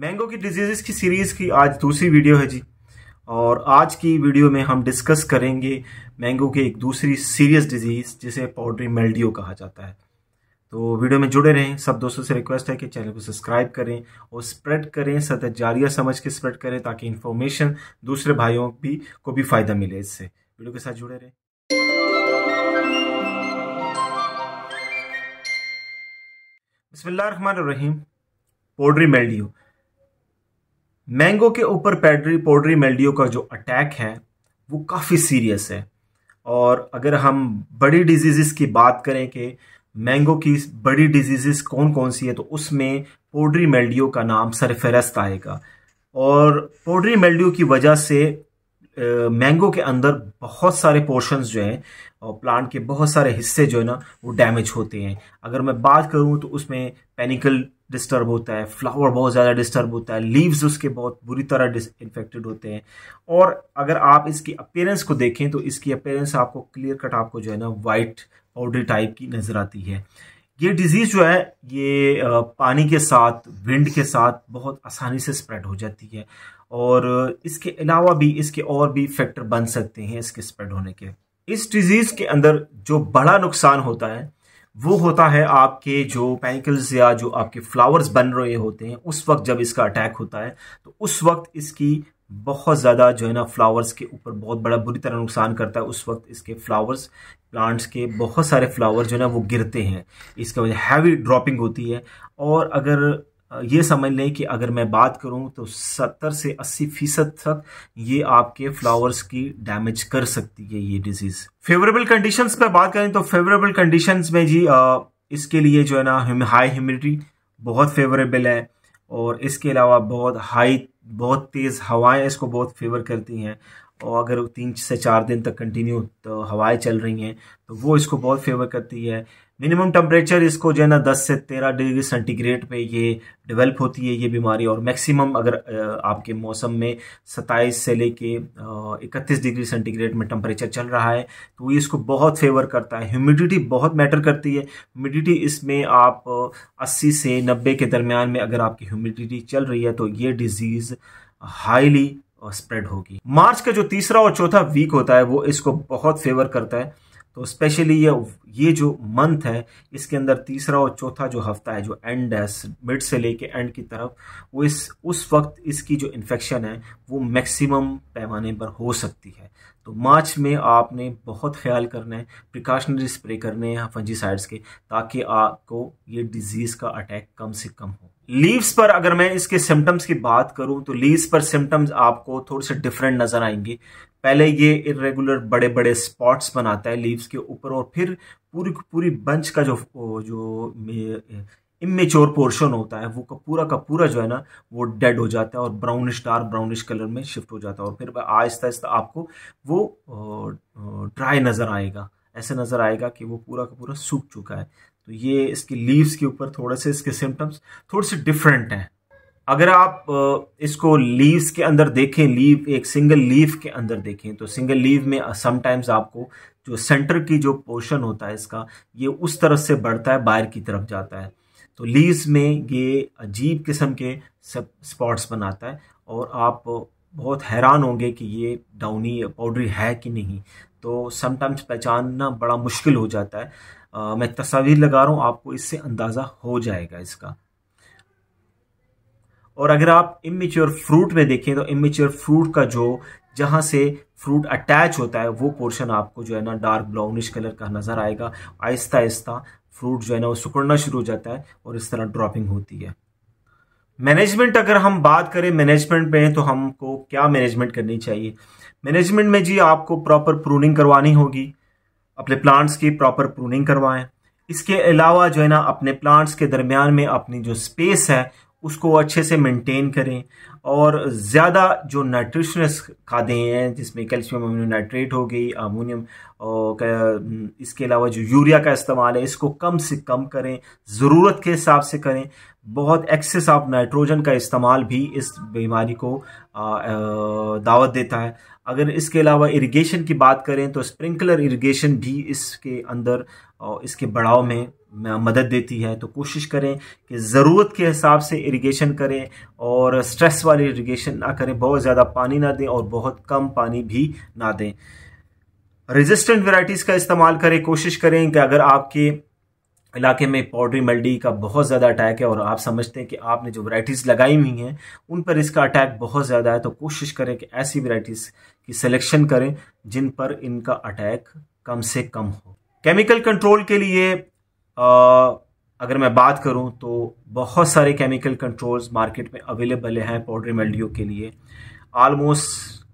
mango की disease की series की आज दूसरी वीडियो है जी और आज की वीडियो में हम डिस्कस करेंगे मैंगो की एक दूसरी सीरियस डिजीज़ जिसे पाउडरी मेल्डियो कहा जाता है तो वीडियो में जुड़े रहें सब दोस्तों से रिक्वेस्ट है कि चैनल को सब्सक्राइब करें और स्प्रेड करें सतत जारिया समझ के स्प्रेड करें ताकि इन्फॉर्मेशन दूसरे भाइयों भी को भी फ़ायदा मिले इससे वीडियो के साथ जुड़े रहें बसमिल्ल रहीम पोल्ट्री मेल्डियो मैंगो के ऊपर पैडरी पोड्री मेल्डियो का जो अटैक है वो काफ़ी सीरियस है और अगर हम बड़ी डिजीज़ की बात करें कि मैंगो की बड़ी डिजीज़ कौन कौन सी है तो उसमें पोड्री मेल्डियो का नाम सरफहरस्त आएगा और पोड्री मेल्डियो की वजह से मैंगो के अंदर बहुत सारे पोर्शंस जो हैं और प्लांट के बहुत सारे हिस्से जो है ना वो डैमेज होते हैं अगर मैं बात करूं तो उसमें पेनिकल डिस्टर्ब होता है फ्लावर बहुत ज़्यादा डिस्टर्ब होता है लीव्स उसके बहुत बुरी तरह इन्फेक्टेड होते हैं और अगर आप इसकी अपेयरेंस को देखें तो इसकी अपेयरेंस आपको क्लियर कट आपको जो है ना वाइट पाउडरी टाइप की नज़र आती है ये डिजीज़ जो है ये पानी के साथ विंड के साथ बहुत आसानी से स्प्रेड हो जाती है और इसके अलावा भी इसके और भी फैक्टर बन सकते हैं इसके स्प्रेड होने के इस डिजीज़ के अंदर जो बड़ा नुकसान होता है वो होता है आपके जो पैंकल्स या जो आपके फ्लावर्स बन रहे होते हैं उस वक्त जब इसका अटैक होता है तो उस वक्त इसकी बहुत ज़्यादा जो है ना फ्लावर्स के ऊपर बहुत बड़ा बुरी तरह नुकसान करता है उस वक्त इसके फ्लावर्स प्लांट्स के बहुत सारे फ्लावर जो है ना वो गिरते हैं इसका वजह हैवी ड्रॉपिंग होती है और अगर ये समझ लें कि अगर मैं बात करूं तो 70 से 80 फीसद तक ये आपके फ्लावर्स की डैमेज कर सकती है ये डिजीज फेवरेबल कंडीशंस पर बात करें तो फेवरेबल कंडीशंस में जी आ, इसके लिए जो है ना हाई ह्यूमिडिटी बहुत फेवरेबल है और इसके अलावा बहुत हाई बहुत तेज़ हवाएं इसको बहुत फेवर करती हैं और अगर तीन से चार दिन तक कंटिन्यू तो हवाएं चल रही हैं तो वो इसको बहुत फेवर करती है मिनिमम टेम्परेचर इसको जो है ना दस से तेरह डिग्री सेंटीग्रेड पे ये डेवलप होती है ये बीमारी और मैक्सिमम अगर आपके मौसम में सत्ताईस से लेके इकतीस डिग्री सेंटीग्रेड में टेम्परेचर चल रहा है तो ये इसको बहुत फेवर करता है ह्यूमिडिटी बहुत मैटर करती है ह्यूमिडिटी इसमें आप अस्सी से नब्बे के दरमियान में अगर आपकी ह्यूमिडिटी चल रही है तो ये डिजीज़ हाईली स्प्रेड होगी मार्च का जो तीसरा और चौथा वीक होता है वो इसको बहुत फेवर करता है तो स्पेशली ये ये जो मंथ है इसके अंदर तीसरा और चौथा जो हफ्ता है जो एंड है मिड से लेके एंड की तरफ वो इस उस वक्त इसकी जो इन्फेक्शन है वो मैक्सिमम पैमाने पर हो सकती है तो मार्च में आपने बहुत ख्याल करना है प्रिकॉशनरी स्प्रे करने हैं फंजीसाइड्स के ताकि आपको ये डिजीज़ का अटैक कम से कम हो लीव्स पर अगर मैं इसके सिम्टम्स की बात करूं तो लीव्स पर सिम्टम्स आपको थोड़े से डिफरेंट नजर आएंगे पहले ये इरेगुलर बड़े बड़े स्पॉट्स बनाता है लीव्स के ऊपर और फिर पूरी पूरी बंच का जो जो इमेच्योर पोर्शन होता है वो का पूरा का पूरा जो है ना वो डेड हो जाता है और ब्राउनिश डार्क ब्राउनिश कलर में शिफ्ट हो जाता है और फिर आहिस्ता आहिस्ता आपको वो ड्राई नज़र आएगा ऐसे नज़र आएगा कि वो पूरा का पूरा सूख चुका है तो ये इसकी लीव्स के ऊपर थोड़े से इसके सिम्टम्स थोड़े से डिफरेंट हैं अगर आप इसको लीव्स के अंदर देखें लीव एक सिंगल लीव के अंदर देखें तो सिंगल लीव में समटाइम्स आपको जो सेंटर की जो पोर्शन होता है इसका ये उस तरफ से बढ़ता है बाहर की तरफ जाता है तो लीव्स में ये अजीब किस्म के स्पॉट्स बनाता है और आप बहुत हैरान होंगे कि ये डाउनी पाउडरी है कि नहीं तो समटाइम्स पहचानना बड़ा मुश्किल हो जाता है आ, मैं तस्वीर लगा रहा हूँ आपको इससे अंदाज़ा हो जाएगा इसका और अगर आप इमेच्योर फ्रूट में देखें तो इमेच्योर फ्रूट का जो जहाँ से फ्रूट अटैच होता है वो पोर्शन आपको जो है ना डार्क ब्राउनिश कलर का नज़र आएगा आहिस्ता आहिस्ता फ्रूट जो है ना वो सुकड़ना शुरू हो जाता है और इस तरह ड्रॉपिंग होती है मैनेजमेंट अगर हम बात करें मैनेजमेंट में तो हमको क्या मैनेजमेंट करनी चाहिए मैनेजमेंट में जी आपको प्रॉपर प्रूनिंग करवानी होगी अपने प्लांट्स की प्रॉपर प्रूनिंग करवाएं इसके अलावा जो है ना अपने प्लांट्स के दरमियान में अपनी जो स्पेस है उसको अच्छे से मेंटेन करें और ज़्यादा जो नाइट्रिशनस खादें हैं जिसमें कैल्शियम अमीनो नाइट्रेट हो गई अमोनियम और इसके अलावा जो यूरिया का इस्तेमाल है इसको कम से कम करें ज़रूरत के हिसाब से करें बहुत एक्सेस ऑफ नाइट्रोजन का इस्तेमाल भी इस बीमारी को दावत देता है अगर इसके अलावा इरिगेशन की बात करें तो स्प्रिंकलर इरिगेशन भी इसके अंदर और इसके बढ़ाव में मदद देती है तो कोशिश करें कि ज़रूरत के हिसाब से इरिगेशन करें और स्ट्रेस वाली इरीगेशन ना करें बहुत ज़्यादा पानी ना दें और बहुत कम पानी भी ना दें रेजिस्टेंट वेराइटीज़ का इस्तेमाल करें कोशिश करें कि अगर आपके इलाके में पाउडरी मल्डी का बहुत ज़्यादा अटैक है और आप समझते हैं कि आपने जो वैरायटीज़ लगाई हुई हैं उन पर इसका अटैक बहुत ज़्यादा है तो कोशिश करें कि ऐसी वैरायटीज़ की सिलेक्शन करें जिन पर इनका अटैक कम से कम हो केमिकल कंट्रोल के लिए आ, अगर मैं बात करूं तो बहुत सारे केमिकल कंट्रोल्स मार्केट में अवेलेबल हैं पाउडरी मेल्डियो के लिए आलमोस्ट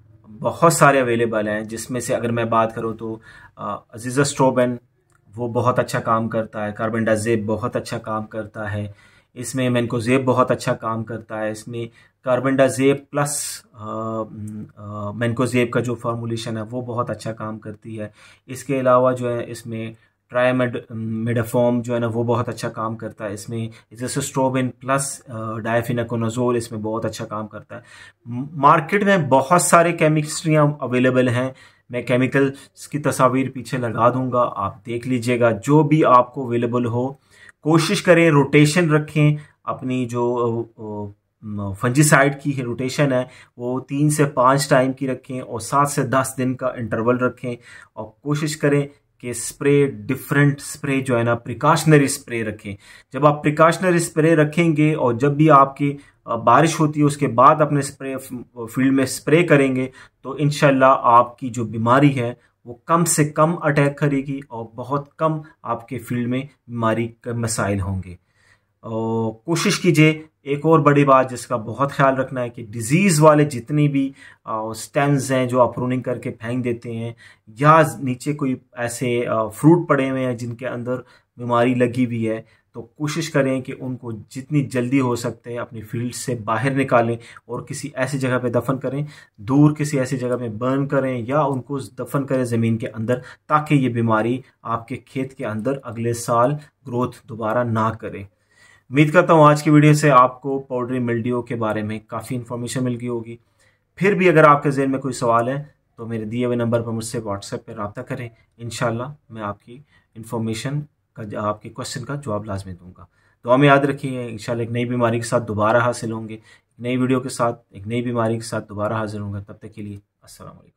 बहुत सारे अवेलेबल हैं जिसमें से अगर मैं बात करूं तो अजीज़ा स्ट्रोबन वो बहुत अच्छा काम करता है कार्बन डाजेब बहुत अच्छा काम करता है इसमें मैनकोजेब बहुत अच्छा काम करता है इसमें कार्बन डाजेब प्लस मैनकोजेब का जो फार्मूलेशन है वो बहुत अच्छा काम करती है इसके अलावा जो है इसमें ट्राईमेडाफॉर्म um, जो है ना वो बहुत अच्छा काम करता है इसमें जैसे स्ट्रोबिन प्लस डायफिनाकोनाजोल इसमें बहुत अच्छा काम करता है मार्केट में बहुत सारे केमिस्ट्रियाँ अवेलेबल हैं मैं केमिकल्स की तस्वीर पीछे लगा दूंगा आप देख लीजिएगा जो भी आपको अवेलेबल हो कोशिश करें रोटेशन रखें अपनी जो फंजीसाइड uh, uh, um, की रोटेशन है वो तीन से पाँच टाइम की रखें और सात से दस दिन का इंटरवल रखें और कोशिश करें कि स्प्रे डिफरेंट स्प्रे जो है ना प्रिकॉशनरी स्प्रे रखें जब आप प्रिकॉशनरी स्प्रे रखेंगे और जब भी आपकी बारिश होती है उसके बाद अपने स्प्रे फील्ड में स्प्रे करेंगे तो इन आपकी जो बीमारी है वो कम से कम अटैक करेगी और बहुत कम आपके फील्ड में बीमारी के मसाइल होंगे और कोशिश कीजिए एक और बड़ी बात जिसका बहुत ख्याल रखना है कि डिज़ीज़ वाले जितनी भी स्टेम्स हैं जो आप प्रूनिंग करके फेंक देते हैं या नीचे कोई ऐसे फ्रूट पड़े हुए हैं जिनके अंदर बीमारी लगी हुई है तो कोशिश करें कि उनको जितनी जल्दी हो सकते हैं अपनी फील्ड से बाहर निकालें और किसी ऐसी जगह पर दफन करें दूर किसी ऐसी जगह में बर्न करें या उनको दफन करें ज़मीन के अंदर ताकि ये बीमारी आपके खेत के अंदर अगले साल ग्रोथ दोबारा ना करें उम्मीद करता हूँ आज की वीडियो से आपको पाउडरी मिल्डियो के बारे में काफ़ी इन्फॉर्मेशन मिल गई होगी फिर भी अगर आपके जेहन में कोई सवाल है तो मेरे दिए हुए नंबर पर मुझसे व्हाट्सएप पर रबता करें इन मैं आपकी इन्फॉर्मेशन का आपके क्वेश्चन का जवाब लाजमी दूंगा तो हमें याद रखिए इन एक नई बीमारी के साथ दोबारा हासिल होंगे नई वीडियो के साथ एक नई बीमारी के साथ दोबारा हाजिर होंगे तब तक के लिए असल